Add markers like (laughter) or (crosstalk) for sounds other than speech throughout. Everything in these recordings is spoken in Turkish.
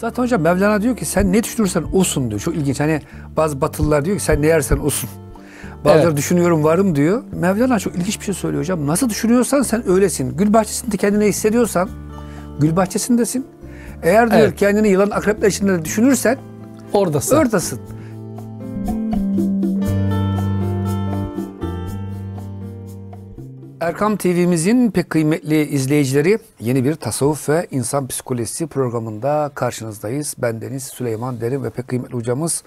Zaten hocam Mevlana diyor ki sen ne düşünürsen osun diyor. Çok ilginç. Hani bazı batılılar diyor ki sen ne yersen osun. Bazıları evet. düşünüyorum varım diyor. Mevlana çok ilginç bir şey söylüyor hocam. Nasıl düşünüyorsan sen öylesin. Gül bahçesinde kendini hissediyorsan gül bahçesindesin. Eğer diyor evet. kendini yılan akrepler içinde düşünürsen oradasın. Oradasın. Erkam TV'mizin pek kıymetli izleyicileri yeni bir tasavvuf ve insan psikolojisi programında karşınızdayız. Ben Deniz Süleyman Derim ve pek kıymetli hocamız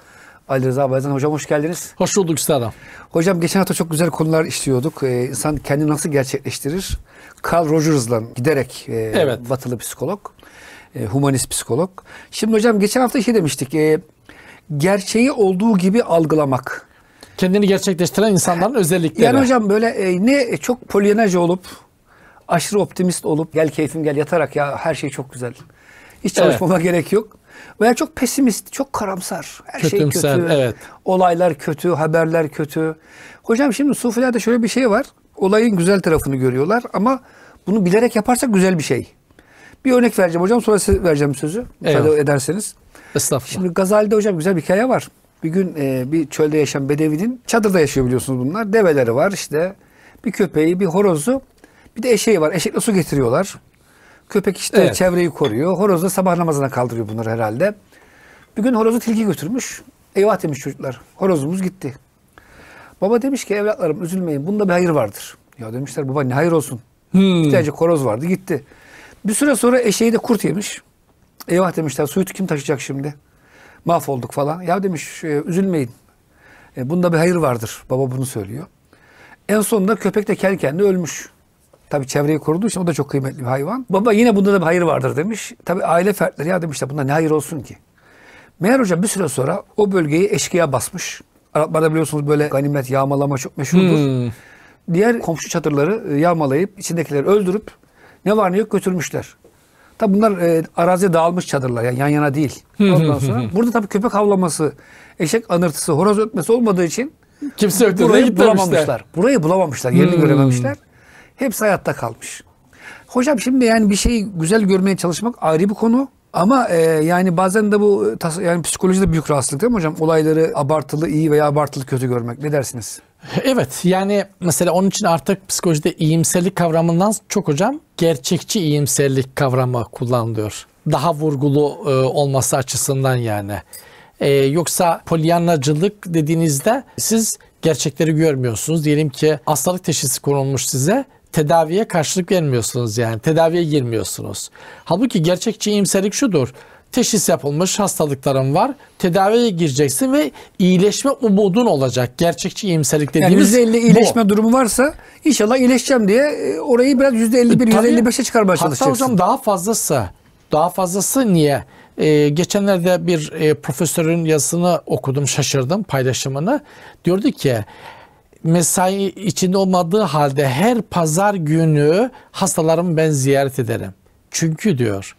Ali Rıza Bayezid hocam hoş geldiniz. Hoş bulduk üstadım. Hocam geçen hafta çok güzel konular işliyorduk. Ee, insan kendini nasıl gerçekleştirir? Carl Rogers'la giderek e, evet. batılı psikolog, e, humanist psikolog. Şimdi hocam geçen hafta şey demiştik. E, gerçeği olduğu gibi algılamak kendini gerçekleştiren insanların özellikleri. Yani hocam böyle e, ne çok polyanacı olup aşırı optimist olup gel keyfim gel yatarak ya her şey çok güzel. Hiç çalışmama evet. gerek yok. Veya çok pesimist, çok karamsar. Her şey Kötümser, şey kötü. Evet. Olaylar kötü, haberler kötü. Hocam şimdi sufilerde şöyle bir şey var. Olayın güzel tarafını görüyorlar ama bunu bilerek yaparsak güzel bir şey. Bir örnek vereceğim hocam sonra size vereceğim sözü. Müsaade ederseniz. Estağfurullah. Şimdi Gazali'de hocam güzel bir hikaye var. Bir gün e, bir çölde yaşayan Bedevi'nin çadırda yaşıyor biliyorsunuz bunlar. Develeri var işte. Bir köpeği, bir horozu, bir de eşeği var. Eşekle su getiriyorlar. Köpek işte evet. çevreyi koruyor. Horozu da sabah namazına kaldırıyor bunları herhalde. Bir gün horozu tilki götürmüş. Eyvah demiş çocuklar. Horozumuz gitti. Baba demiş ki evlatlarım üzülmeyin. Bunda bir hayır vardır. Ya demişler baba ne hayır olsun. Hmm. Bir tane horoz vardı gitti. Bir süre sonra eşeği de kurt yemiş. Eyvah demişler suyu kim taşıyacak şimdi? mahvolduk falan. Ya demiş e, üzülmeyin. E, bunda bir hayır vardır. Baba bunu söylüyor. En sonunda köpek de kendi kendine ölmüş. Tabi çevreyi koruduğu için o da çok kıymetli bir hayvan. Baba yine bunda da bir hayır vardır demiş. Tabi aile fertleri ya demişler bunda ne hayır olsun ki. Meğer hocam bir süre sonra o bölgeyi eşkıya basmış. Araplarda biliyorsunuz böyle ganimet yağmalama çok meşhurdur. Hmm. Diğer komşu çadırları e, yağmalayıp içindekileri öldürüp ne var ne yok götürmüşler. Tabi bunlar e, araziye dağılmış çadırlar yani yan yana değil. Ondan sonra burada tabi köpek havlaması, eşek anırtısı, horoz ötmesi olmadığı için kimse ötmeye burayı bulamamışlar. Burayı bulamamışlar, yerini hmm. görememişler. Hepsi hayatta kalmış. Hocam şimdi yani bir şeyi güzel görmeye çalışmak ayrı bir konu. Ama e, yani bazen de bu yani psikolojide büyük rahatsızlık değil mi hocam? Olayları abartılı iyi veya abartılı kötü görmek. Ne dersiniz? Evet yani mesela onun için artık psikolojide iyimserlik kavramından çok hocam gerçekçi iyimserlik kavramı kullanılıyor. Daha vurgulu e, olması açısından yani. E, yoksa polyanlacılık dediğinizde siz gerçekleri görmüyorsunuz. Diyelim ki hastalık teşhisi konulmuş size tedaviye karşılık vermiyorsunuz yani tedaviye girmiyorsunuz. Halbuki gerçekçi iyimserlik şudur teşhis yapılmış hastalıkların var. Tedaviye gireceksin ve iyileşme umudun olacak. Gerçekçi iyimserlik dediğimiz yani %50 iyileşme bu. durumu varsa inşallah iyileşeceğim diye e, orayı biraz %51, e, Tabii, %55'e çıkarmaya çalışacaksın. Hatta hocam daha fazlası. Daha fazlası niye? Ee, geçenlerde bir e, profesörün yazısını okudum, şaşırdım paylaşımını. Diyordu ki mesai içinde olmadığı halde her pazar günü hastalarımı ben ziyaret ederim. Çünkü diyor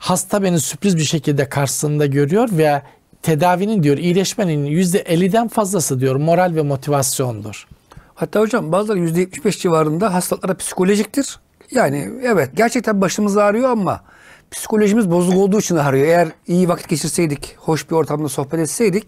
hasta beni sürpriz bir şekilde karşısında görüyor ve tedavinin diyor iyileşmenin %50'den fazlası diyor moral ve motivasyondur. Hatta hocam bazıları %75 civarında hastalıklara psikolojiktir. Yani evet gerçekten başımız ağrıyor ama psikolojimiz bozuk olduğu için ağrıyor. Eğer iyi vakit geçirseydik, hoş bir ortamda sohbet etseydik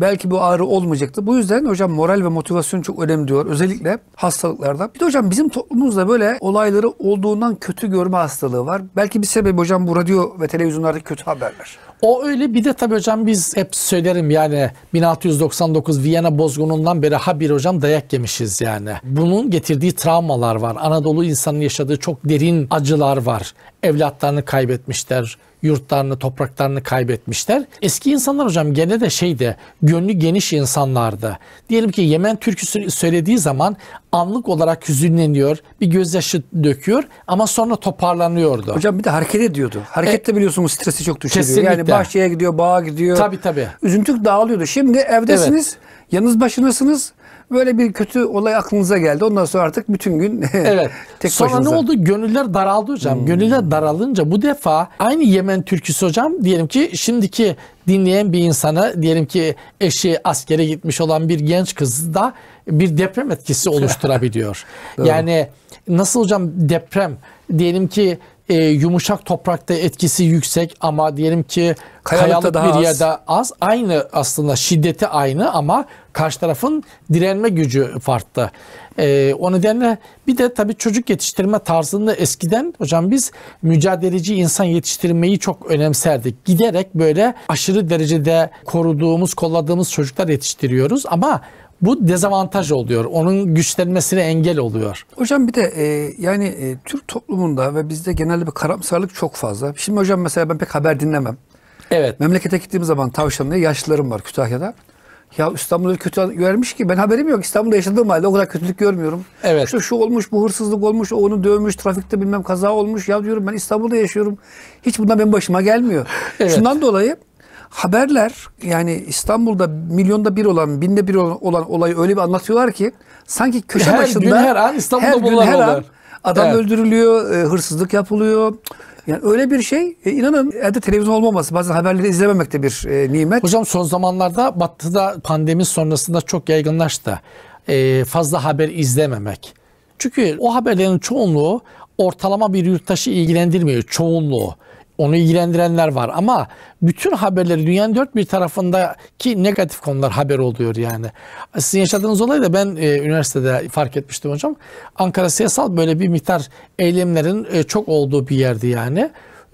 belki bu ağrı olmayacaktı. Bu yüzden hocam moral ve motivasyon çok önemli diyor. Özellikle hastalıklarda. Bir de hocam bizim toplumumuzda böyle olayları olduğundan kötü görme hastalığı var. Belki bir sebebi hocam bu radyo ve televizyonlardaki kötü haberler. O öyle bir de tabii hocam biz hep söylerim yani 1699 Viyana bozgunundan beri ha bir hocam dayak yemişiz yani. Bunun getirdiği travmalar var. Anadolu insanının yaşadığı çok derin acılar var evlatlarını kaybetmişler, yurtlarını, topraklarını kaybetmişler. Eski insanlar hocam gene de şeyde gönlü geniş insanlardı. Diyelim ki Yemen türküsü söylediği zaman anlık olarak hüzünleniyor, bir gözyaşı döküyor ama sonra toparlanıyordu. Hocam bir de hareket ediyordu. Harekette e, biliyorsunuz stresi çok düşürüyor. Kesinlikle. Yani bahçeye gidiyor, bağa gidiyor. Tabii tabii. Üzüntük dağılıyordu. Şimdi evdesiniz, evet. yalnız başınasınız. Böyle bir kötü olay aklınıza geldi. Ondan sonra artık bütün gün (laughs) evet. tek Sonra başınıza. ne oldu? Gönüller daraldı hocam. Hmm. Gönüller daralınca bu defa aynı Yemen türküsü hocam diyelim ki şimdiki dinleyen bir insana diyelim ki eşi askere gitmiş olan bir genç kız da bir deprem etkisi (laughs) oluşturabiliyor. yani nasıl hocam deprem diyelim ki e, yumuşak toprakta etkisi yüksek ama diyelim ki kayalık, kayalık bir yerde az. az. Aynı aslında şiddeti aynı ama karşı tarafın direnme gücü farklı. E, o nedenle bir de tabii çocuk yetiştirme tarzında eskiden hocam biz mücadeleci insan yetiştirmeyi çok önemserdik. Giderek böyle aşırı derecede koruduğumuz, kolladığımız çocuklar yetiştiriyoruz ama bu dezavantaj oluyor. Onun güçlenmesine engel oluyor. Hocam bir de e, yani e, Türk toplumunda ve bizde genelde bir karamsarlık çok fazla. Şimdi hocam mesela ben pek haber dinlemem. Evet. Memlekete gittiğim zaman tavşanlı yaşlılarım var Kütahya'da. Ya İstanbul'u kötü görmüş ki ben haberim yok. İstanbul'da yaşadığım halde o kadar kötülük görmüyorum. Evet. İşte şu olmuş, bu hırsızlık olmuş, o onu dövmüş, trafikte bilmem kaza olmuş. Ya diyorum ben İstanbul'da yaşıyorum. Hiç bundan benim başıma gelmiyor. Evet. Şundan dolayı haberler yani İstanbul'da milyonda bir olan, binde bir olan, olan olayı öyle bir anlatıyorlar ki sanki köşe her başında gün, her an İstanbul'da her gün, her an adam evet. öldürülüyor, e, hırsızlık yapılıyor. Yani öyle bir şey e, inanın evde televizyon olmaması bazen haberleri izlememek de bir e, nimet. Hocam son zamanlarda batıda pandemi sonrasında çok yaygınlaştı. E, fazla haber izlememek. Çünkü o haberlerin çoğunluğu ortalama bir yurttaşı ilgilendirmiyor çoğunluğu onu ilgilendirenler var ama bütün haberleri dünyanın dört bir tarafındaki negatif konular haber oluyor yani. Sizin yaşadığınız olay da ben e, üniversitede fark etmiştim hocam. Ankara Siyasal böyle bir miktar eylemlerin e, çok olduğu bir yerdi yani.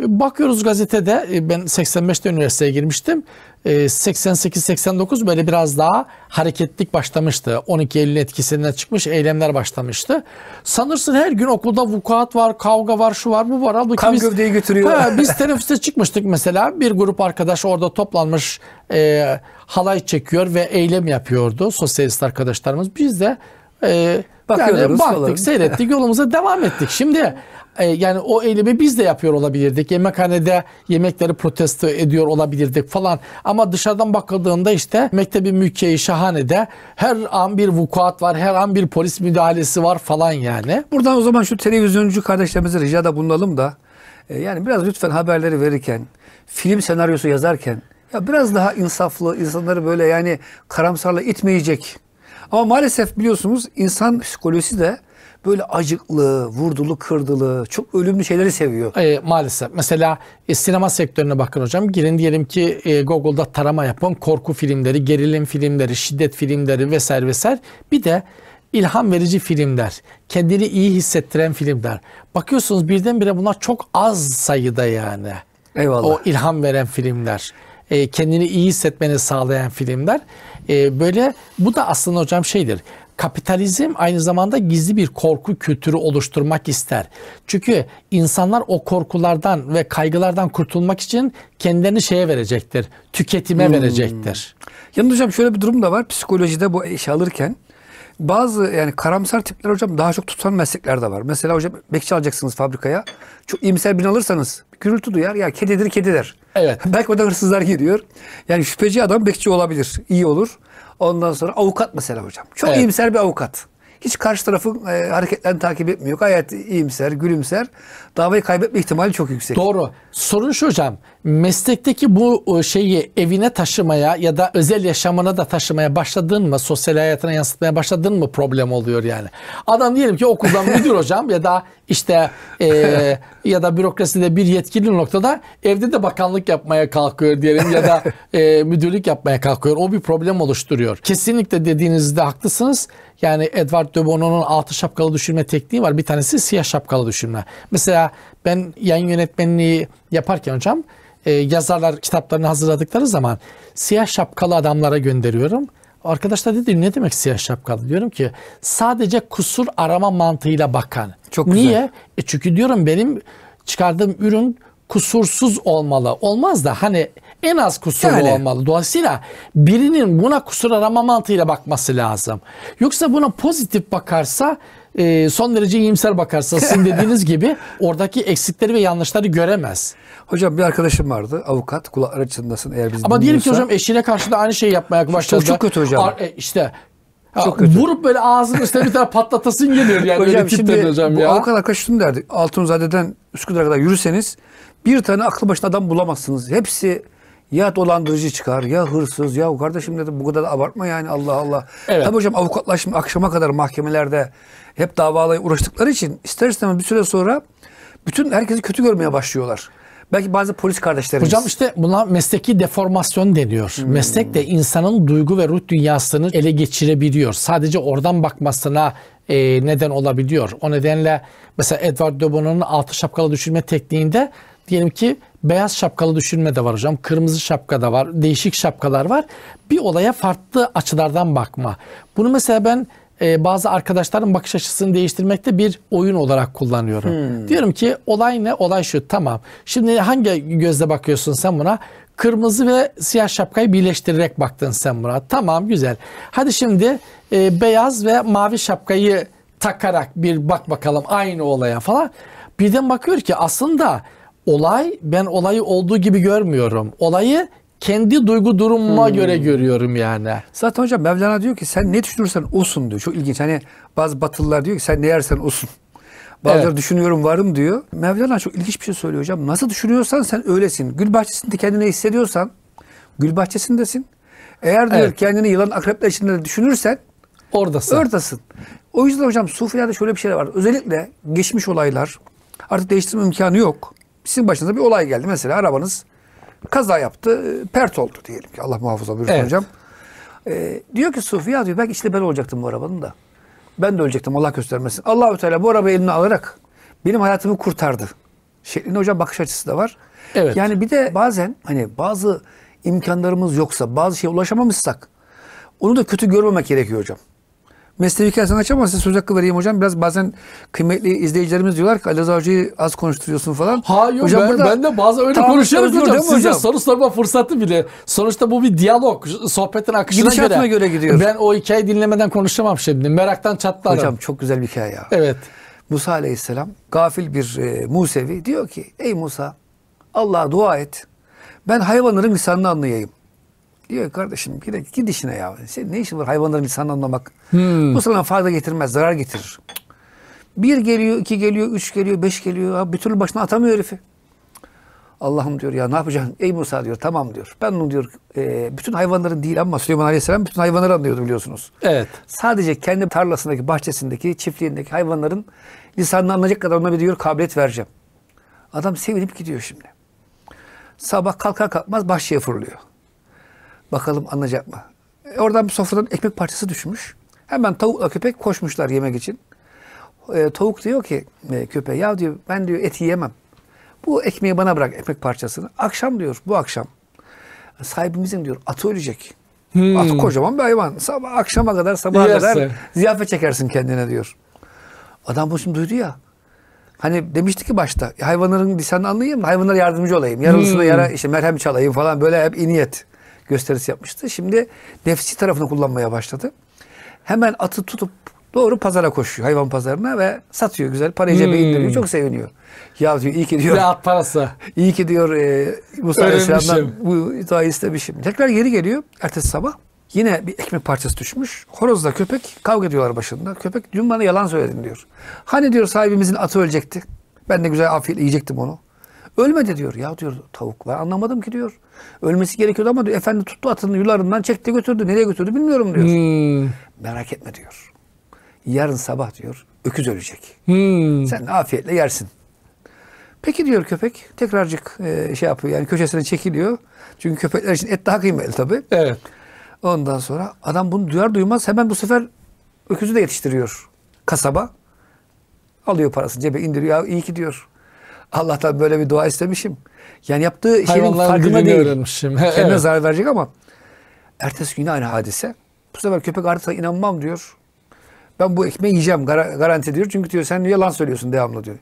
Bakıyoruz gazetede e, ben 85'te üniversiteye girmiştim. 88-89 e, böyle biraz daha hareketlik başlamıştı. 12 Eylül etkisinden çıkmış eylemler başlamıştı. Sanırsın her gün okulda vukuat var, kavga var, şu var, bu var. Halbuki Kan biz, gövdeyi götürüyor. He, biz (laughs) teneffüste çıkmıştık mesela. Bir grup arkadaş orada toplanmış e, halay çekiyor ve eylem yapıyordu. Sosyalist arkadaşlarımız. Biz de e, Bakıyoruz yani baktık, falan. seyrettik, yolumuza devam ettik. Şimdi e, yani o eylemi biz de yapıyor olabilirdik. Yemekhanede yemekleri protesto ediyor olabilirdik falan. Ama dışarıdan bakıldığında işte Mektebi Mülkiye-i Şahane'de her an bir vukuat var, her an bir polis müdahalesi var falan yani. Buradan o zaman şu televizyoncu kardeşlerimize ricada bulunalım da e, yani biraz lütfen haberleri verirken, film senaryosu yazarken ya biraz daha insaflı, insanları böyle yani karamsarla itmeyecek ama maalesef biliyorsunuz insan psikolojisi de böyle acıklı, vurdulu, kırdılı, çok ölümlü şeyleri seviyor. E, maalesef. Mesela e, sinema sektörüne bakın hocam. Girin diyelim ki e, Google'da tarama yapın. Korku filmleri, gerilim filmleri, şiddet filmleri vesaire vesaire. Bir de ilham verici filmler, kendini iyi hissettiren filmler. Bakıyorsunuz birdenbire bunlar çok az sayıda yani. Eyvallah. O ilham veren filmler, e, kendini iyi hissetmeni sağlayan filmler. Ee, böyle bu da aslında hocam şeydir. Kapitalizm aynı zamanda gizli bir korku kültürü oluşturmak ister. Çünkü insanlar o korkulardan ve kaygılardan kurtulmak için kendilerini şeye verecektir. Tüketime hmm. verecektir. Yalnız hocam şöyle bir durum da var. Psikolojide bu iş alırken bazı yani karamsar tipler hocam daha çok tutan meslekler de var. Mesela hocam bekçi alacaksınız fabrikaya. Çok iyimser bin alırsanız gürültü duyar. Ya kedidir kedi Evet. (laughs) Belki o da hırsızlar giriyor. Yani şüpheci adam bekçi olabilir. iyi olur. Ondan sonra avukat mesela hocam. Çok evet. iyimser bir avukat. Hiç karşı tarafın e, hareketlerini takip etmiyor. Gayet iyimser, gülümser. Davayı kaybetme ihtimali çok yüksek. Doğru. Sorun şu hocam. Meslekteki bu e, şeyi evine taşımaya ya da özel yaşamına da taşımaya başladın mı? Sosyal hayatına yansıtmaya başladın mı problem oluyor yani? Adam diyelim ki okuldan müdür (laughs) hocam ya da işte e, ya da bürokraside bir yetkili noktada evde de bakanlık yapmaya kalkıyor diyelim ya da e, müdürlük yapmaya kalkıyor. O bir problem oluşturuyor. Kesinlikle dediğinizde haklısınız. Yani Edward de Bono'nun altı şapkalı düşürme tekniği var. Bir tanesi siyah şapkalı düşürme. Mesela ben yayın yönetmenliği yaparken hocam e, yazarlar kitaplarını hazırladıkları zaman siyah şapkalı adamlara gönderiyorum. Arkadaşlar dedi ne demek siyah şapkalı? Diyorum ki sadece kusur arama mantığıyla bakan. Çok güzel. Niye? E çünkü diyorum benim çıkardığım ürün kusursuz olmalı. Olmaz da hani en az kusurlu yani. olmalı. Dolayısıyla birinin buna kusur arama mantığıyla bakması lazım. Yoksa buna pozitif bakarsa e, son derece iyimser bakarsa sizin (laughs) dediğiniz gibi oradaki eksikleri ve yanlışları göremez. Hocam bir arkadaşım vardı avukat kulakları çınlasın eğer biz Ama diyelim ki hocam eşine karşı da aynı şeyi yapmaya başladı. Çok, çok kötü hocam. Ar- e, işte ya, Çok kötü. Vurup böyle ağzını işte bir tane (laughs) patlatasın geliyor yani hocam, öyle tipten hocam ya. Avukat arkadaş şunu derdi. Altunzade'den Üsküdar'a kadar yürürseniz bir tane aklı başına adam bulamazsınız. Hepsi ya dolandırıcı çıkar ya hırsız ya kardeşim dedi bu kadar abartma yani Allah Allah. Evet. Tabii hocam avukatlar şimdi akşama kadar mahkemelerde hep davalayla uğraştıkları için ister istemez bir süre sonra bütün herkesi kötü görmeye başlıyorlar. Belki bazı polis kardeşlerimiz. Hocam işte buna mesleki deformasyon deniyor. Hmm. Meslek de insanın duygu ve ruh dünyasını ele geçirebiliyor. Sadece oradan bakmasına e, neden olabiliyor. O nedenle mesela Edward de altı şapkalı düşürme tekniğinde diyelim ki beyaz şapkalı düşürme de var hocam. Kırmızı şapka da var. Değişik şapkalar var. Bir olaya farklı açılardan bakma. Bunu mesela ben e, bazı arkadaşların bakış açısını değiştirmekte bir oyun olarak kullanıyorum. Hmm. Diyorum ki olay ne? Olay şu. Tamam. Şimdi hangi gözle bakıyorsun sen buna? Kırmızı ve siyah şapkayı birleştirerek baktın sen buna. Tamam güzel. Hadi şimdi e, beyaz ve mavi şapkayı takarak bir bak bakalım aynı olaya falan. Birden bakıyor ki aslında olay ben olayı olduğu gibi görmüyorum. Olayı kendi duygu durumuma hmm. göre görüyorum yani. Zaten hocam Mevlana diyor ki sen ne düşünürsen olsun diyor. Çok ilginç. Hani bazı batılılar diyor ki sen ne yersen olsun. Bazıları evet. düşünüyorum varım diyor. Mevlana çok ilginç bir şey söylüyor hocam. Nasıl düşünüyorsan sen öylesin. Gül bahçesinde kendini hissediyorsan gül bahçesindesin. Eğer diyor evet. kendini yılan akrepler içinde düşünürsen oradasın. Oradasın. O yüzden hocam sufilerde şöyle bir şey var. Özellikle geçmiş olaylar artık değiştirme imkanı yok. Sizin başınıza bir olay geldi. Mesela arabanız Kaza yaptı, e, pert oldu diyelim ki Allah muhafaza buyursun evet. hocam. Ee, diyor ki Sufi ya diyor belki işte ben olacaktım bu arabanın da. Ben de ölecektim Allah göstermesin. Allahü Teala bu arabayı eline alarak benim hayatımı kurtardı. Şeklinde hocam bakış açısı da var. Evet. Yani bir de bazen hani bazı imkanlarımız yoksa, bazı şeye ulaşamamışsak onu da kötü görmemek gerekiyor hocam. Mesnevi hikayesini ama size söz hakkı vereyim hocam. Biraz bazen kıymetli izleyicilerimiz diyorlar ki Ali Rıza Hoca'yı az konuşturuyorsun falan. Hayır hocam, ben, ben de bazen öyle konuşuyorum hocam. hocam. Size soru sorma fırsatı bile. Sonuçta bu bir diyalog. Sohbetin akışına göre. göre gidiyor. Ben o hikayeyi dinlemeden konuşamam şimdi. Meraktan çatlarım. Hocam çok güzel bir hikaye ya. Evet. Musa Aleyhisselam gafil bir e, Musevi diyor ki ey Musa Allah'a dua et. Ben hayvanların lisanını anlayayım. Diyor kardeşim gerek git işine ya. Sen ne işin var hayvanların lisanını anlamak? Hmm. Bu sana fayda getirmez, zarar getirir. Bir geliyor, iki geliyor, üç geliyor, beş geliyor. Abi bir türlü başına atamıyor herifi. Allah'ım diyor ya ne yapacaksın? Ey Musa diyor tamam diyor. Ben onu diyor e, bütün hayvanların değil ama Süleyman Aleyhisselam bütün hayvanları anlıyordu biliyorsunuz. Evet. Sadece kendi tarlasındaki, bahçesindeki, çiftliğindeki hayvanların lisanını anlayacak kadar ona bir diyor kabiliyet vereceğim. Adam sevinip gidiyor şimdi. Sabah kalkar kalkmaz bahçeye fırlıyor. Bakalım anlayacak mı? E, oradan bir sofradan ekmek parçası düşmüş. Hemen tavukla köpek koşmuşlar yemek için. E, tavuk diyor ki e, köpeğe ya diyor ben diyor eti yemem. Bu ekmeği bana bırak ekmek parçasını. Akşam diyor bu akşam e, sahibimizin diyor atı ölecek. Hmm. At kocaman bir hayvan. Sabah akşama kadar sabaha Yerse. kadar ziyafet çekersin kendine diyor. Adam bunu şimdi duydu ya. Hani demişti ki başta hayvanların lisanını anlayayım da hayvanlara yardımcı olayım. Yaralısına hmm. yara işte merhem çalayım falan böyle hep iyi niyet gösterisi yapmıştı. Şimdi nefsi tarafını kullanmaya başladı. Hemen atı tutup doğru pazara koşuyor. Hayvan pazarına ve satıyor güzel. Parayı hmm. cebe indiriyor. Çok seviniyor. Ya diyor iyi ki diyor. At parası. (laughs) İyi ki diyor e, Musa Aleyhisselam'dan bu şey itayı istemişim. Tekrar geri geliyor. Ertesi sabah Yine bir ekmek parçası düşmüş. Horozla köpek kavga ediyorlar başında. Köpek dün bana yalan söyledin diyor. Hani diyor sahibimizin atı ölecekti. Ben de güzel afiyetle yiyecektim onu. Ölmedi diyor. Ya diyor tavuk ben anlamadım ki diyor. Ölmesi gerekiyordu ama diyor efendi tuttu atını yularından çekti götürdü. Nereye götürdü bilmiyorum diyor. Hmm. Merak etme diyor. Yarın sabah diyor öküz ölecek. Hmm. Sen afiyetle yersin. Peki diyor köpek tekrarcık e, şey yapıyor yani köşesine çekiliyor. Çünkü köpekler için et daha kıymetli tabii. Evet. Ondan sonra adam bunu duyar duymaz hemen bu sefer öküzü de yetiştiriyor kasaba. Alıyor parasını cebe indiriyor. Ya iyi ki diyor. Allah'tan böyle bir dua istemişim. Yani yaptığı şeyin farkına değil. Öğrenmişim. Kendine (laughs) evet. zarar verecek ama. Ertesi gün aynı hadise. Bu sefer köpek artık inanmam diyor. Ben bu ekmeği yiyeceğim gar- garanti diyor. Çünkü diyor sen yalan söylüyorsun devamlı diyor.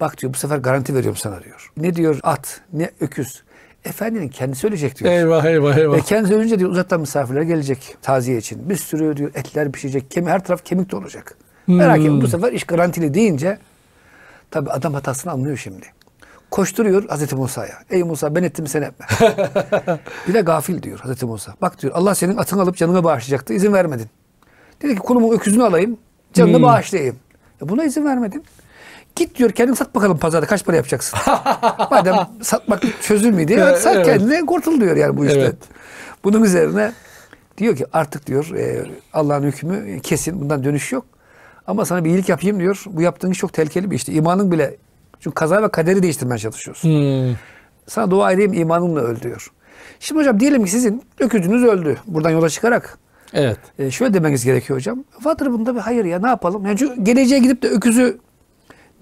Bak diyor bu sefer garanti veriyorum sana diyor. Ne diyor at ne öküz. Efendinin kendisi ölecek diyor. Eyvah eyvah eyvah. Ve kendisi ölünce diyor uzaktan misafirler gelecek taziye için. Bir sürü diyor etler pişecek. Kemi, her taraf kemik de olacak. Hmm. Merak etme bu hmm. sefer iş garantili deyince Tabi adam hatasını anlıyor şimdi. Koşturuyor Hazreti Musa'ya. Ey Musa ben ettim sen etme. (laughs) bir de gafil diyor Hazreti Musa. Bak diyor Allah senin atını alıp canını bağışlayacaktı. izin vermedin. Dedi ki kulumun öküzünü alayım. Canını hmm. bağışlayayım. E buna izin vermedin. Git diyor kendini sat bakalım pazarda kaç para yapacaksın. (laughs) Madem satmak çözülmedi diye sat kendine kurtul diyor yani bu işten. Evet. Bunun üzerine diyor ki artık diyor e, Allah'ın hükmü kesin bundan dönüş yok. Ama sana bir iyilik yapayım diyor. Bu yaptığın iş çok tehlikeli bir işti. İmanın bile çünkü kaza ve kaderi değiştirmeye çalışıyorsun. Hmm. Sana dua edeyim imanınla öl diyor. Şimdi hocam diyelim ki sizin öküzünüz öldü. Buradan yola çıkarak. Evet. E, şöyle demeniz gerekiyor hocam. Vardır bunda bir hayır ya ne yapalım? Yani çünkü geleceğe gidip de öküzü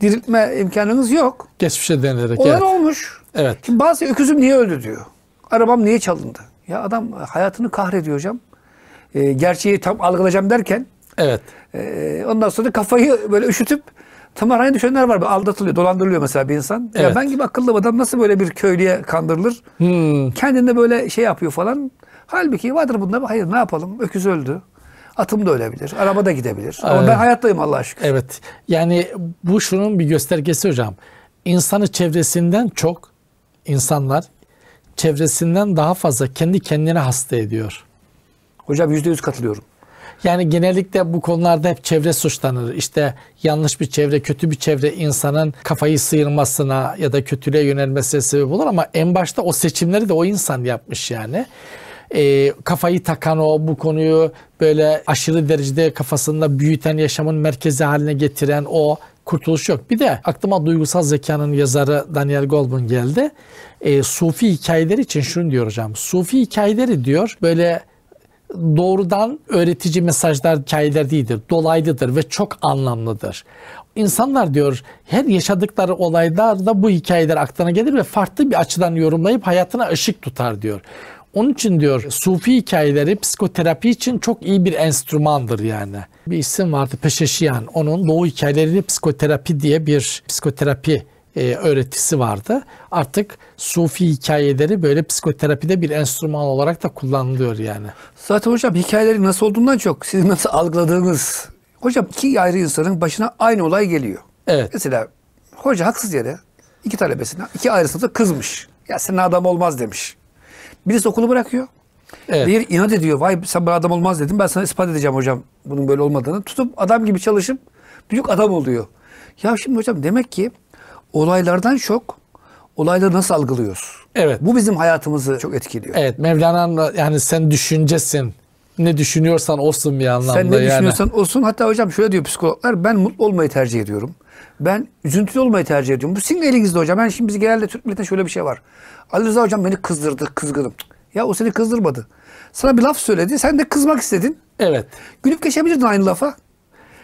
diriltme imkanınız yok. Geçmişe denerek. Olan evet. olmuş. Evet. Şimdi bazı şey, öküzüm niye öldü diyor. Arabam niye çalındı? Ya adam hayatını kahrediyor hocam. E, gerçeği tam algılayacağım derken. Evet. Ee, ondan sonra kafayı böyle üşütüp tımarhaneye düşenler var. Aldatılıyor, dolandırılıyor mesela bir insan. Evet. Ya ben gibi akıllı adam nasıl böyle bir köylüye kandırılır? Hmm. Kendinde böyle şey yapıyor falan. Halbuki vardır bunda. Hayır ne yapalım? Öküz öldü. Atım da ölebilir. Araba da gidebilir. Ama evet. ben hayattayım Allah'a şükür. Evet. Yani bu şunun bir göstergesi hocam. İnsanı çevresinden çok insanlar çevresinden daha fazla kendi kendine hasta ediyor. Hocam yüzde yüz katılıyorum. Yani genellikle bu konularda hep çevre suçlanır. İşte yanlış bir çevre, kötü bir çevre insanın kafayı sıyırmasına ya da kötülüğe yönelmesine sebep olur ama en başta o seçimleri de o insan yapmış yani e, kafayı takan o bu konuyu böyle aşırı derecede kafasında büyüten yaşamın merkezi haline getiren o kurtuluş yok. Bir de aklıma duygusal zekanın yazarı Daniel Goldman geldi. E, Sufi hikayeleri için şunu diyor hocam. Sufi hikayeleri diyor böyle doğrudan öğretici mesajlar, hikayeler değildir. Dolaylıdır ve çok anlamlıdır. İnsanlar diyor her yaşadıkları olaylarda bu hikayeler aklına gelir ve farklı bir açıdan yorumlayıp hayatına ışık tutar diyor. Onun için diyor sufi hikayeleri psikoterapi için çok iyi bir enstrümandır yani. Bir isim vardı Peşeşiyan. Onun Doğu hikayelerini psikoterapi diye bir psikoterapi e, öğretisi vardı. Artık sufi hikayeleri böyle psikoterapide bir enstrüman olarak da kullanılıyor yani. Zaten hocam hikayelerin nasıl olduğundan çok sizin nasıl algıladığınız. Hocam iki ayrı insanın başına aynı olay geliyor. Evet. Mesela hoca haksız yere iki talebesine iki ayrı sınıfta kızmış. Ya senin adam olmaz demiş. Birisi okulu bırakıyor. Evet. Diğeri inat ediyor. Vay sen bana adam olmaz dedim. Ben sana ispat edeceğim hocam bunun böyle olmadığını. Tutup adam gibi çalışıp büyük adam oluyor. Ya şimdi hocam demek ki olaylardan çok olayları nasıl algılıyoruz? Evet. Bu bizim hayatımızı çok etkiliyor. Evet Mevlana'nın yani sen düşüncesin. Ne düşünüyorsan olsun bir anlamda. Sen ne yani. düşünüyorsan olsun. Hatta hocam şöyle diyor psikologlar ben mutlu olmayı tercih ediyorum. Ben üzüntülü olmayı tercih ediyorum. Bu sizin elinizde hocam. Yani şimdi biz genelde Türk milletinde şöyle bir şey var. Ali Rıza hocam beni kızdırdı, kızgınım. Ya o seni kızdırmadı. Sana bir laf söyledi. Sen de kızmak istedin. Evet. Gülüp geçebilirdin aynı lafa.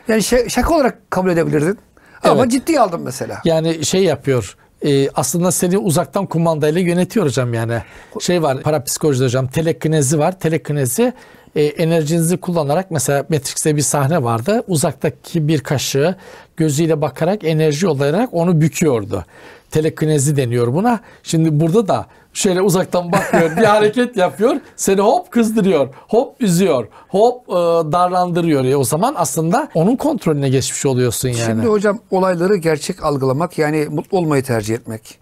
Yani şaka olarak kabul edebilirdin. Evet. Ama ciddi aldım mesela. Yani şey yapıyor. E, aslında seni uzaktan kumandayla yönetiyor hocam yani. Şey var parapsikoloji hocam telekinezi var. Telekinezi e, enerjinizi kullanarak mesela Matrix'te bir sahne vardı. Uzaktaki bir kaşığı gözüyle bakarak enerji yollayarak onu büküyordu. Telekinezi deniyor buna. Şimdi burada da şöyle uzaktan bakıyor bir (laughs) hareket yapıyor seni hop kızdırıyor hop üzüyor hop e, darlandırıyor ya e, o zaman aslında onun kontrolüne geçmiş oluyorsun yani. Şimdi hocam olayları gerçek algılamak yani mutlu olmayı tercih etmek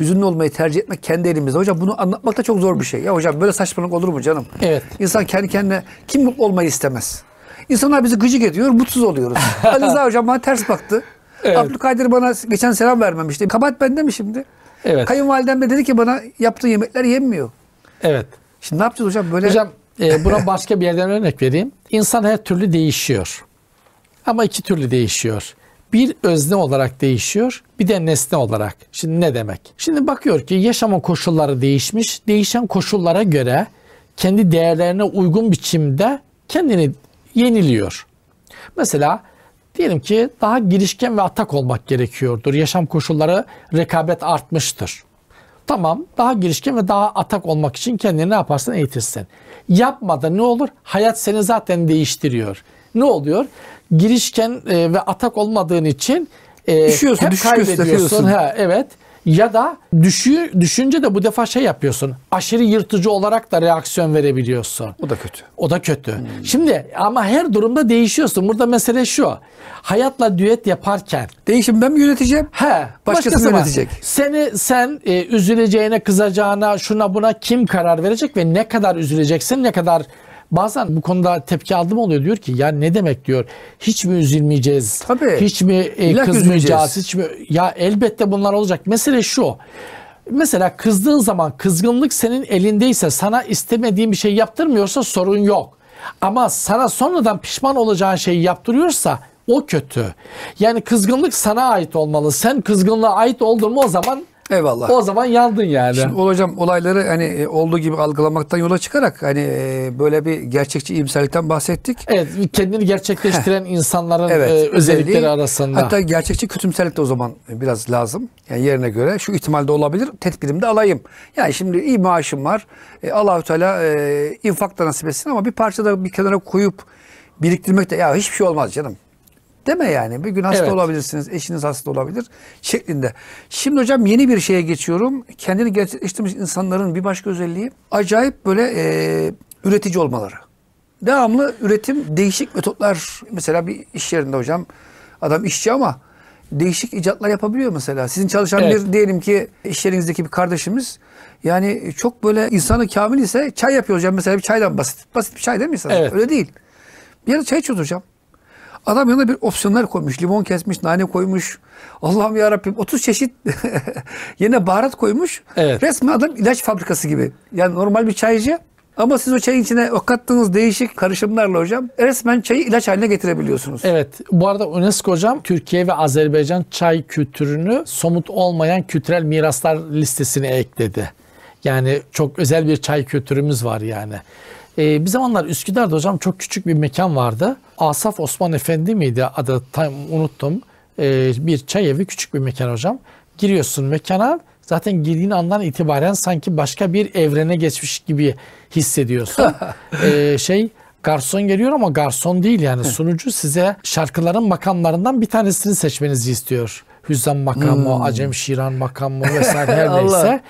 hüzünlü olmayı tercih etmek kendi elimizde. Hocam bunu anlatmak da çok zor bir şey. Ya hocam böyle saçmalık olur mu canım? Evet. İnsan kendi kendine kim mutlu olmayı istemez? İnsanlar bizi gıcık ediyor, mutsuz oluyoruz. (laughs) Ali Rıza hocam bana ters baktı. Evet. Abdülkadir bana geçen selam vermemişti. Kabahat bende mi şimdi? Evet. Kayınvalidem de dedi ki bana yaptığın yemekler yenmiyor. Evet. Şimdi ne yapacağız hocam böyle? Hocam e, buna başka bir yerden örnek vereyim. İnsan her türlü değişiyor. Ama iki türlü değişiyor bir özne olarak değişiyor bir de nesne olarak. Şimdi ne demek? Şimdi bakıyor ki yaşama koşulları değişmiş. Değişen koşullara göre kendi değerlerine uygun biçimde kendini yeniliyor. Mesela diyelim ki daha girişken ve atak olmak gerekiyordur. Yaşam koşulları rekabet artmıştır. Tamam daha girişken ve daha atak olmak için kendini ne yaparsın, eğitirsin. Yapmadan ne olur? Hayat seni zaten değiştiriyor ne oluyor? Girişken e, ve atak olmadığın için e, Düşüyorsun, Hep kaybediyorsun. Ha, evet. Ya da düşü, düşünce de bu defa şey yapıyorsun. Aşırı yırtıcı olarak da reaksiyon verebiliyorsun. O da kötü. O da kötü. Hmm. Şimdi ama her durumda değişiyorsun. Burada mesele şu. Hayatla düet yaparken. Değişim ben mi yöneteceğim? He. Başkası, başkası yönetecek. Seni sen e, üzüleceğine, kızacağına, şuna buna kim karar verecek ve ne kadar üzüleceksin, ne kadar Bazen bu konuda tepki aldım oluyor diyor ki ya ne demek diyor. Hiç mi üzülmeyeceğiz? Tabii. Hiç mi e, kızmayacağız? Hiç mi? Ya elbette bunlar olacak. Mesele şu. Mesela kızdığın zaman kızgınlık senin elindeyse sana istemediğin bir şey yaptırmıyorsa sorun yok. Ama sana sonradan pişman olacağın şeyi yaptırıyorsa o kötü. Yani kızgınlık sana ait olmalı. Sen kızgınlığa ait oldun mu o zaman Eyvallah. O zaman yandın yani. Şimdi hocam olayları hani e, olduğu gibi algılamaktan yola çıkarak hani e, böyle bir gerçekçi imsallikten bahsettik. Evet kendini gerçekleştiren insanların evet, e, özellikleri özelliği, arasında. Hatta gerçekçi kötümserlik de o zaman biraz lazım. Yani yerine göre şu ihtimalde olabilir tedbirimi de alayım. Yani şimdi iyi maaşım var. Allah-u Teala e, infak da nasip etsin ama bir parça da bir kenara koyup biriktirmek de ya hiçbir şey olmaz canım. Deme yani bir gün hasta evet. olabilirsiniz, eşiniz hasta olabilir şeklinde. Şimdi hocam yeni bir şeye geçiyorum. Kendini gerçekleştirmiş insanların bir başka özelliği acayip böyle e, üretici olmaları. Devamlı üretim değişik metotlar mesela bir iş yerinde hocam adam işçi ama değişik icatlar yapabiliyor mesela. Sizin çalışan evet. bir diyelim ki iş yerinizdeki bir kardeşimiz yani çok böyle insanı kamil ise çay yapıyor hocam mesela bir çaydan basit. Basit bir çay değil mi insan? Evet. Öyle değil. Bir yere çay içiyoruz hocam. Adam yanına bir opsiyonlar koymuş. Limon kesmiş, nane koymuş. Allah'ım ya Rabbim 30 çeşit (laughs) yine baharat koymuş. Evet. Resmen adam ilaç fabrikası gibi. Yani normal bir çaycı ama siz o çayın içine o kattığınız değişik karışımlarla hocam resmen çayı ilaç haline getirebiliyorsunuz. Evet. Bu arada UNESCO hocam Türkiye ve Azerbaycan çay kültürünü somut olmayan kültürel miraslar listesine ekledi. Yani çok özel bir çay kültürümüz var yani. Ee, bir zamanlar Üsküdar'da hocam çok küçük bir mekan vardı. Asaf Osman Efendi miydi adı tam unuttum. Ee, bir çay evi küçük bir mekan hocam. Giriyorsun mekana zaten girdiğin andan itibaren sanki başka bir evrene geçmiş gibi hissediyorsun. (laughs) ee, şey garson geliyor ama garson değil yani sunucu size şarkıların makamlarından bir tanesini seçmenizi istiyor. Hüzzam makamı, hmm. Acem Şiran makamı (laughs) vesaire her neyse.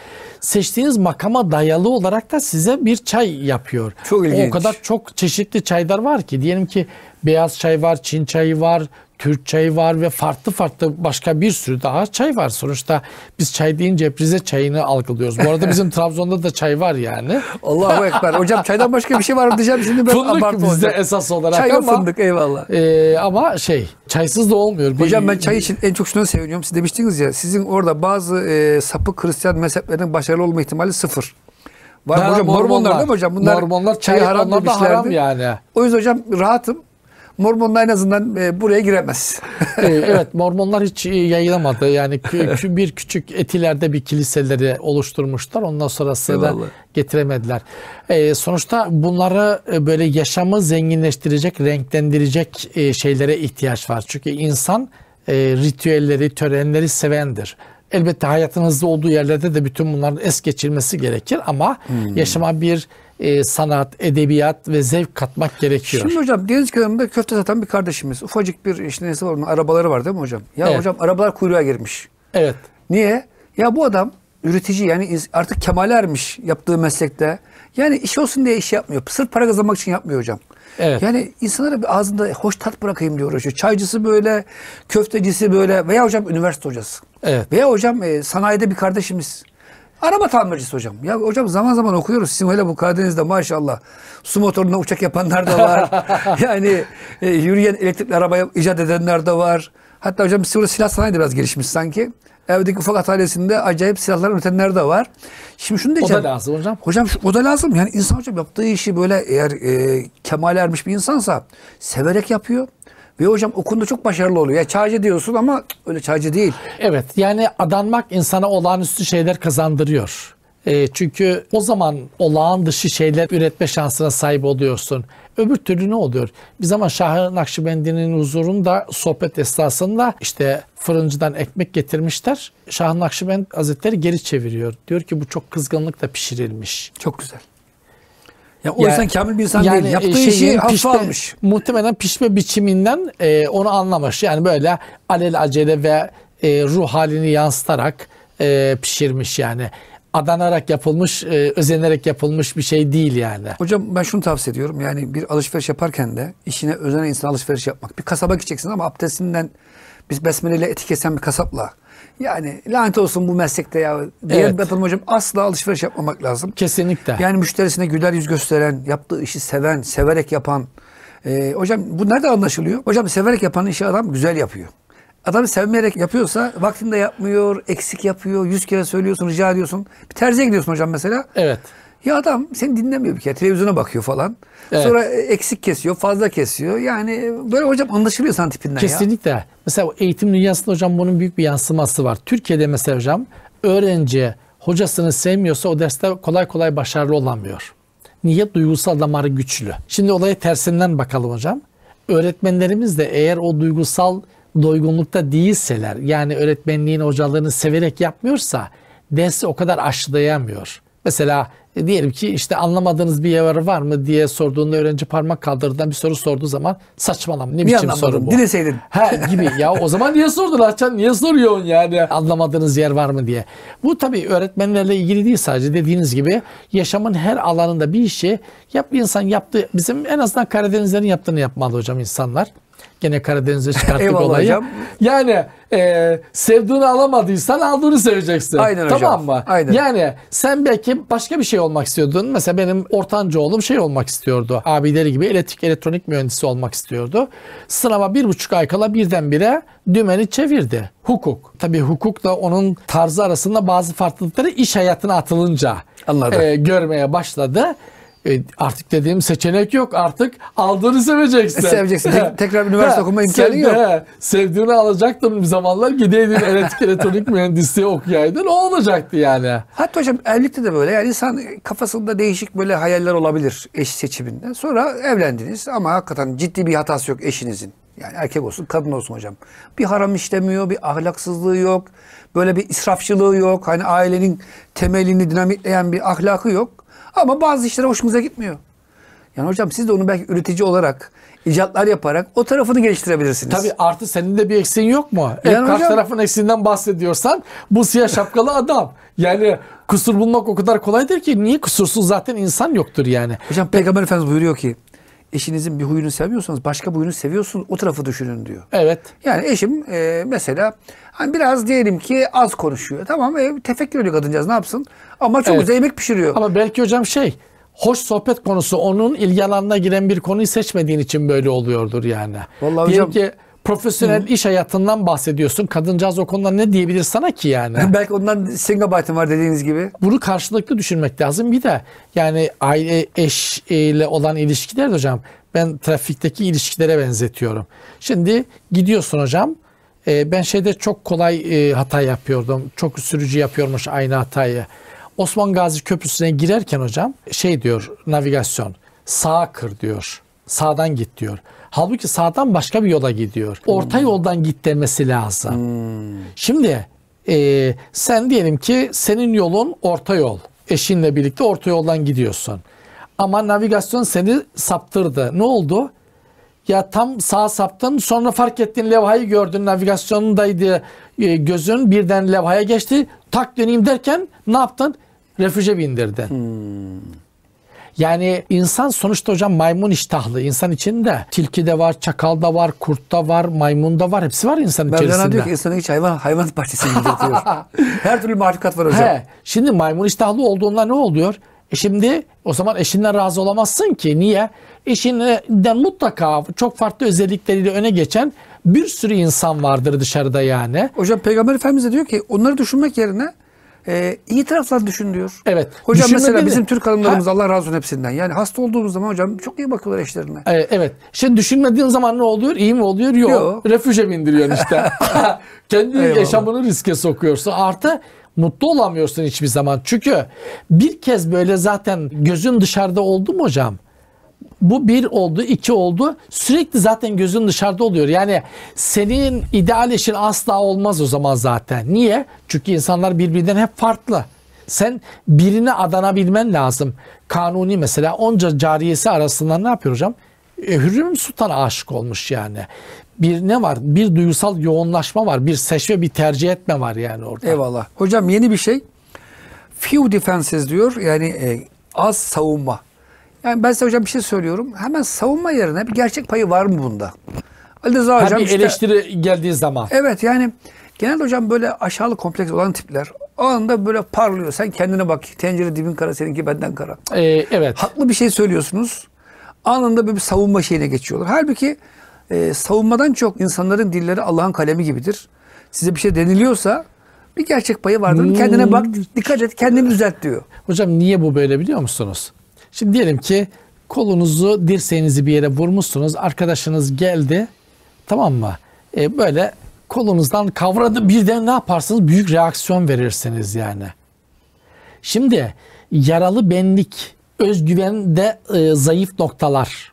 Seçtiğiniz makama dayalı olarak da size bir çay yapıyor. Çok ilginç. O kadar çok çeşitli çaylar var ki diyelim ki beyaz çay var, Çin çayı var, Türk çayı var ve farklı farklı başka bir sürü daha çay var. Sonuçta biz çay deyince hep Rize çayını algılıyoruz. Bu arada bizim (laughs) Trabzon'da da çay var yani. Allahu Ekber. Hocam çaydan başka bir şey var mı diyeceğim şimdi ben fındık abartı bizde olacak. esas olarak çay ama. fındık eyvallah. E, ama şey çaysız da olmuyor. Hocam ben e, çay için en çok şunu seviniyorum. Siz demiştiniz ya sizin orada bazı e, sapık Hristiyan mezheplerinin başarılı olma ihtimali sıfır. Var hocam Mormonlar, Mormonlar değil mi hocam? Bunlar Mormonlar çayı haram da haram yani. O yüzden hocam rahatım. Mormonlar en azından e, buraya giremez. (laughs) e, evet Mormonlar hiç e, yayılamadı. Yani (laughs) bir küçük etilerde bir kiliseleri oluşturmuşlar. Ondan sonrası da getiremediler. E, sonuçta bunları e, böyle yaşamı zenginleştirecek, renklendirecek e, şeylere ihtiyaç var. Çünkü insan e, ritüelleri, törenleri sevendir. Elbette hayatın hızlı olduğu yerlerde de bütün bunların es geçirmesi gerekir ama hmm. yaşama bir e, sanat, edebiyat ve zevk katmak gerekiyor. Şimdi hocam deniz kenarında köfte satan bir kardeşimiz. Ufacık bir işte neyse var onun arabaları var değil mi hocam? Ya evet. hocam arabalar kuyruğa girmiş. Evet. Niye? Ya bu adam üretici yani artık kemale ermiş yaptığı meslekte. Yani iş olsun diye iş yapmıyor. Sırf para kazanmak için yapmıyor hocam. Evet. Yani insanlara bir ağzında hoş tat bırakayım diye uğraşıyor. Çaycısı böyle, köftecisi böyle veya hocam üniversite hocası. Evet. Veya hocam e, sanayide bir kardeşimiz. Araba tamircisi hocam. Ya hocam zaman zaman okuyoruz. Sizin öyle bu Karadeniz'de maşallah su motoruna uçak yapanlar da var. (laughs) yani e, yürüyen elektrikli arabaya icat edenler de var. Hatta hocam sizin silah sanayi de biraz gelişmiş sanki. Evdeki ufak atölyesinde acayip silahlar üretenler de var. Şimdi şunu diyeceğim. O da lazım hocam. Hocam şu, o da lazım. Yani insan hocam yaptığı işi böyle eğer e, kemale ermiş bir insansa severek yapıyor. Ve hocam o konuda çok başarılı oluyor. Ya çaycı diyorsun ama öyle çaycı değil. Evet yani adanmak insana olağanüstü şeyler kazandırıyor. E, çünkü o zaman olağan dışı şeyler üretme şansına sahip oluyorsun. Öbür türlü ne oluyor? Bir zaman Şah-ı Nakşibendi'nin huzurunda sohbet esnasında işte fırıncıdan ekmek getirmişler. Şah-ı Nakşibendi Hazretleri geri çeviriyor. Diyor ki bu çok kızgınlıkla pişirilmiş. Çok güzel. Ya o yani, yüzden kamil bir insan yani değil. Yaptığı e, şeyin, işi hafife almış. Muhtemelen pişme biçiminden e, onu anlamış. Yani böyle alel acele ve e, ruh halini yansıtarak e, pişirmiş yani. Adanarak yapılmış, e, özenerek yapılmış bir şey değil yani. Hocam ben şunu tavsiye ediyorum. Yani bir alışveriş yaparken de işine özenen insan alışveriş yapmak. Bir kasaba gideceksin ama abdestinden biz besmeleyle eti bir kasapla yani lanet olsun bu meslekte ya. diğer evet. Batılım hocam asla alışveriş yapmamak lazım. Kesinlikle. Yani müşterisine güler yüz gösteren, yaptığı işi seven, severek yapan. Ee, hocam bu nerede anlaşılıyor? Hocam severek yapan işi adam güzel yapıyor. Adamı sevmeyerek yapıyorsa vaktinde yapmıyor, eksik yapıyor, yüz kere söylüyorsun, rica ediyorsun. Bir terziye gidiyorsun hocam mesela. Evet. Ya adam seni dinlemiyor bir kere. Televizyona bakıyor falan. Evet. Sonra e, eksik kesiyor, fazla kesiyor. Yani e, böyle hocam anlaşılıyor sen tipinden Kesinlikle. ya. Kesinlikle. Mesela eğitim dünyasında hocam bunun büyük bir yansıması var. Türkiye'de mesela hocam öğrenci hocasını sevmiyorsa o derste kolay kolay başarılı olamıyor. Niye? Duygusal damarı güçlü. Şimdi olaya tersinden bakalım hocam. Öğretmenlerimiz de eğer o duygusal doygunlukta değilseler yani öğretmenliğin hocalığını severek yapmıyorsa dersi o kadar aşılayamıyor. Mesela diyelim ki işte anlamadığınız bir yer var mı diye sorduğunda öğrenci parmak kaldırdığından bir soru sorduğu zaman saçmalam. ne biçim anlamadım? soru bu? Dileseydin. Ha gibi ya o zaman niye sordun Sen niye soruyorsun yani anlamadığınız yer var mı diye. Bu tabii öğretmenlerle ilgili değil sadece dediğiniz gibi yaşamın her alanında bir işi yap bir insan yaptı bizim en azından Karadenizlerin yaptığını yapmalı hocam insanlar. Gene Karadeniz'e çıkarttık Eyvallah olayı. Hocam. Yani e, sevdiğini alamadıysan aldığını seveceksin. Aynen tamam hocam. mı? Aynen. Yani sen belki başka bir şey olmak istiyordun. Mesela benim ortanca oğlum şey olmak istiyordu. Abileri gibi elektrik elektronik mühendisi olmak istiyordu. Sınava bir buçuk ay kala birdenbire dümeni çevirdi. Hukuk. Tabii hukuk da onun tarzı arasında bazı farklılıkları iş hayatına atılınca e, görmeye başladı. E, artık dediğim seçenek yok. Artık aldığını seveceksin. Seveceksin. Tek, (laughs) tekrar üniversite okuma imkanı yok. He, sevdiğini alacaktın bir zamanlar. Gideydin elektrik (laughs) elektronik mühendisliği okuyaydın. O olacaktı yani. Hatta hocam evlilikte de böyle. Yani insan kafasında değişik böyle hayaller olabilir eş seçiminde. Sonra evlendiniz ama hakikaten ciddi bir hatası yok eşinizin. Yani erkek olsun, kadın olsun hocam. Bir haram işlemiyor, bir ahlaksızlığı yok. Böyle bir israfçılığı yok. Hani ailenin temelini dinamitleyen bir ahlakı yok. Ama bazı işlere hoşumuza gitmiyor. Yani hocam siz de onu belki üretici olarak icatlar yaparak o tarafını geliştirebilirsiniz. Tabii artı senin de bir eksiğin yok mu? E, yani e, hocam, karşı tarafın eksiğinden bahsediyorsan bu siyah şapkalı adam. Yani kusur bulmak o kadar kolaydır ki niye kusursuz zaten insan yoktur yani. Hocam Peygamber Efendimiz buyuruyor ki eşinizin bir huyunu seviyorsanız başka bir huyunu seviyorsunuz o tarafı düşünün diyor. Evet. Yani eşim e, mesela hani biraz diyelim ki az konuşuyor. Tamam e, tefekkür ediyor kadıncağız ne yapsın? Ama çok evet. güzel yemek pişiriyor. Ama belki hocam şey hoş sohbet konusu onun ilgi alanına giren bir konuyu seçmediğin için böyle oluyordur yani. Vallahi diyelim hocam. ki profesyonel Hı. iş hayatından bahsediyorsun. Kadıncağız o konuda ne diyebilir sana ki yani? (laughs) Belki ondan Singabayt'ın var dediğiniz gibi. Bunu karşılıklı düşünmek lazım. Bir de yani aile eş ile olan ilişkiler de hocam ben trafikteki ilişkilere benzetiyorum. Şimdi gidiyorsun hocam. E, ben şeyde çok kolay e, hata yapıyordum. Çok sürücü yapıyormuş aynı hatayı. Osman Gazi Köprüsü'ne girerken hocam şey diyor navigasyon sağa kır diyor. Sağdan git diyor. Halbuki sağdan başka bir yola gidiyor. Orta hmm. yoldan git demesi lazım. Hmm. Şimdi e, sen diyelim ki senin yolun orta yol. Eşinle birlikte orta yoldan gidiyorsun. Ama navigasyon seni saptırdı. Ne oldu? Ya tam sağa saptın sonra fark ettin levhayı gördün navigasyonundaydı e, gözün birden levhaya geçti tak döneyim derken ne yaptın? Refüje bindirdin. Hmm. Yani insan sonuçta hocam maymun iştahlı. İnsan içinde tilki de var, çakal da var, kurt da var, maymun da var. Hepsi var insan Mevlana içerisinde. Mevlana diyor ki insanın hiç hayvan, hayvan parçası diyor. (laughs) Her türlü mahlukat var hocam. He, şimdi maymun iştahlı olduğunda ne oluyor? E şimdi o zaman eşinden razı olamazsın ki. Niye? Eşinden mutlaka çok farklı özellikleriyle öne geçen bir sürü insan vardır dışarıda yani. Hocam Peygamber Efendimiz de diyor ki onları düşünmek yerine e, iyi taraflar düşün diyor. Evet. Hocam Düşünme mesela bizim Türk hanımlarımız ha. Allah razı olsun hepsinden. Yani hasta olduğumuz zaman hocam çok iyi bakıyorlar eşlerine. E, ee, evet. Şimdi düşünmediğin zaman ne oluyor? İyi mi oluyor? Yok. Yok. Refüje bindiriyorsun işte. (laughs) (laughs) Kendi Eyvallah. yaşamını riske sokuyorsun. Artı mutlu olamıyorsun hiçbir zaman. Çünkü bir kez böyle zaten gözün dışarıda oldu mu hocam? bu bir oldu, iki oldu. Sürekli zaten gözün dışarıda oluyor. Yani senin ideal eşin asla olmaz o zaman zaten. Niye? Çünkü insanlar birbirinden hep farklı. Sen birine adanabilmen lazım. Kanuni mesela onca cariyesi arasından ne yapıyor hocam? E, Hürrem Sultan aşık olmuş yani. Bir ne var? Bir duygusal yoğunlaşma var. Bir seçme, bir tercih etme var yani orada. Eyvallah. Hocam yeni bir şey. Few defenses diyor. Yani e, az savunma. Yani ben size hocam bir şey söylüyorum. Hemen savunma yerine bir gerçek payı var mı bunda? Ali Rıza hocam bir işte, eleştiri geldiği zaman. Evet yani genel hocam böyle aşağılık kompleks olan tipler o anda böyle parlıyor. Sen kendine bak. Tencere dibin kara seninki benden kara. Ee, evet. Haklı bir şey söylüyorsunuz. Anında böyle bir savunma şeyine geçiyorlar. Halbuki e, savunmadan çok insanların dilleri Allah'ın kalemi gibidir. Size bir şey deniliyorsa bir gerçek payı vardır. Hmm. Kendine bak, dikkat et, kendini düzelt diyor. Hocam niye bu böyle biliyor musunuz? Şimdi diyelim ki kolunuzu, dirseğinizi bir yere vurmuşsunuz. Arkadaşınız geldi. Tamam mı? E, böyle kolunuzdan kavradı. Birden ne yaparsınız? Büyük reaksiyon verirsiniz yani. Şimdi yaralı benlik, özgüvende e, zayıf noktalar.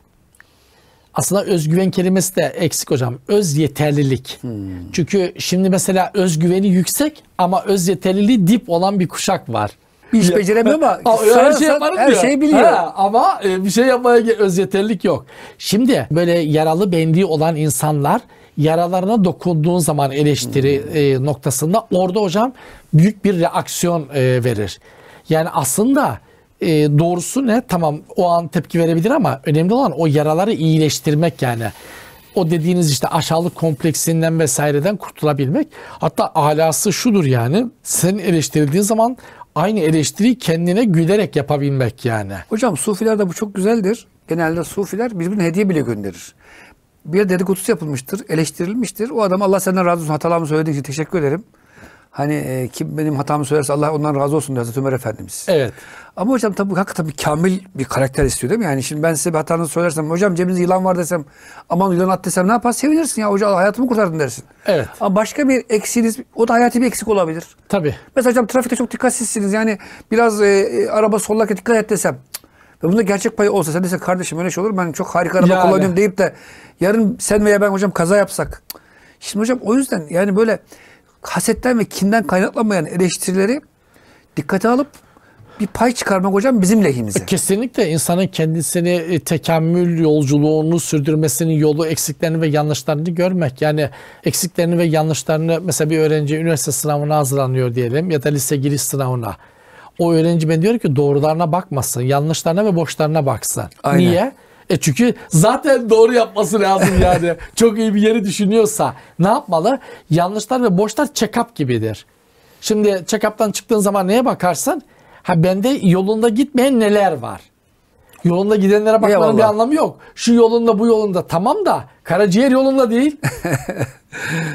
Aslında özgüven kelimesi de eksik hocam. Öz yeterlilik. Hmm. Çünkü şimdi mesela özgüveni yüksek ama öz yeterliliği dip olan bir kuşak var bir iş beceremiyor ama her, şey yaparım her diyor. şeyi biliyor. Ha, ama e, bir şey yapmaya öz yeterlik yok. Şimdi böyle yaralı bendiği olan insanlar yaralarına dokunduğun zaman eleştiri hmm. e, noktasında orada hocam büyük bir reaksiyon e, verir. Yani aslında e, doğrusu ne? Tamam o an tepki verebilir ama önemli olan o yaraları iyileştirmek yani. O dediğiniz işte aşağılık kompleksinden vesaireden kurtulabilmek. Hatta alası şudur yani. Sen eleştirildiğin zaman aynı eleştiriyi kendine gülerek yapabilmek yani. Hocam sufilerde bu çok güzeldir. Genelde sufiler birbirine hediye bile gönderir. Bir dedikodusu yapılmıştır, eleştirilmiştir. O adam Allah senden razı olsun hatalarımı söylediğin için teşekkür ederim. Hani e, kim benim hatamı söylerse Allah ondan razı olsun diyor Hazreti Ömer Efendimiz. Evet. Ama hocam tabii hakikaten bir kamil bir karakter istiyor değil mi? Yani şimdi ben size bir hatanızı söylersem hocam cebinizde yılan var desem aman yılan at desem ne yapar? Sevinirsin ya hocam hayatımı kurtardın dersin. Evet. Ama başka bir eksiğiniz o da hayati bir eksik olabilir. Tabii. Mesela hocam trafikte çok dikkatsizsiniz yani biraz e, e araba sollaka dikkat et desem. Ve bunda gerçek payı olsa sen desen kardeşim öyle şey olur ben çok harika araba yani. kullanıyorum deyip de yarın sen veya ben hocam kaza yapsak. Şimdi hocam o yüzden yani böyle hasetten ve kinden kaynaklanmayan eleştirileri dikkate alıp bir pay çıkarmak hocam bizim lehimize. E, kesinlikle insanın kendisini e, tekemmül yolculuğunu sürdürmesinin yolu eksiklerini ve yanlışlarını görmek. Yani eksiklerini ve yanlışlarını mesela bir öğrenci üniversite sınavına hazırlanıyor diyelim ya da lise giriş sınavına. O öğrenci ben diyor ki doğrularına bakmasın, yanlışlarına ve boşlarına baksın. Aynen. Niye? E çünkü zaten doğru yapması lazım yani. (laughs) Çok iyi bir yeri düşünüyorsa ne yapmalı? Yanlışlar ve boşlar check-up gibidir. Şimdi check-up'tan çıktığın zaman neye bakarsın? Ha bende yolunda gitmeyen neler var? Yolunda gidenlere bakmanın bir anlamı yok. Şu yolunda bu yolunda tamam da karaciğer yolunda değil. (laughs)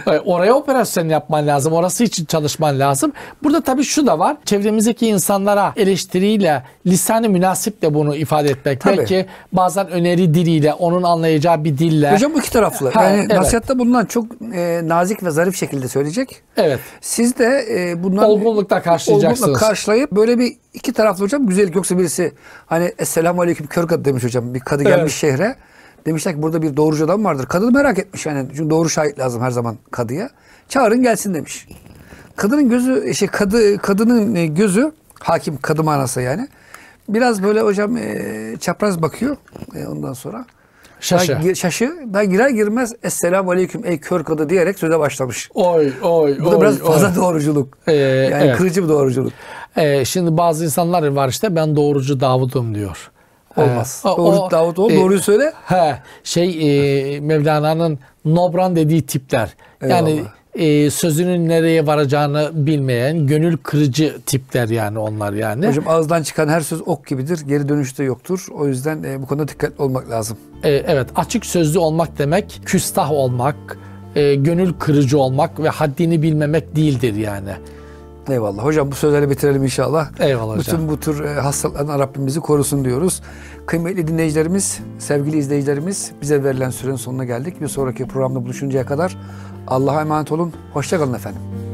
E, oraya operasyon yapman lazım. Orası için çalışman lazım. Burada tabii şu da var. Çevremizdeki insanlara eleştiriyle, lisanı münasip de bunu ifade etmek. Tabii. Belki bazen öneri diliyle, onun anlayacağı bir dille. Hocam bu iki taraflı. Ha, yani evet. nasihatte bulunan çok e, nazik ve zarif şekilde söyleyecek. Evet. Siz de e, bundan olgunlukla karşılayacaksınız. Olgunlukla karşılayıp böyle bir iki taraflı hocam güzellik yoksa birisi hani Esselamu Aleyküm Kör Kadın demiş hocam bir kadı gelmiş evet. şehre. Demişler ki burada bir doğrucu adam vardır. Kadın merak etmiş yani. Çünkü doğru şahit lazım her zaman kadıya. Çağırın gelsin demiş. Kadının gözü, e, şey kadı, kadının e, gözü, hakim kadı manası yani. Biraz böyle hocam e, çapraz bakıyor e, ondan sonra. Şaşı. Daha, şaşı. Daha girer girmez Esselamu Aleyküm ey kör kadı diyerek söze başlamış. Oy oy Bu da oy, biraz fazla oy. doğruculuk. Ee, yani evet. kırıcı bir doğruculuk. Ee, şimdi bazı insanlar var işte ben doğrucu Davud'um diyor. Olmaz. Ee, Davut, o, Davut o e, doğruyu söyle. He, şey e, Mevlana'nın Nobran dediği tipler. Eyvallah. Yani e, sözünün nereye varacağını bilmeyen gönül kırıcı tipler yani onlar yani. Hocam ağızdan çıkan her söz ok gibidir. Geri dönüşte yoktur. O yüzden e, bu konuda dikkat olmak lazım. E, evet açık sözlü olmak demek küstah olmak, e, gönül kırıcı olmak ve haddini bilmemek değildir yani eyvallah. Hocam bu sözleri bitirelim inşallah. Eyvallah Bütün bu tür e, hastalıkların Rabbim bizi korusun diyoruz. Kıymetli dinleyicilerimiz, sevgili izleyicilerimiz bize verilen sürenin sonuna geldik. Bir sonraki programda buluşuncaya kadar Allah'a emanet olun. Hoşçakalın efendim.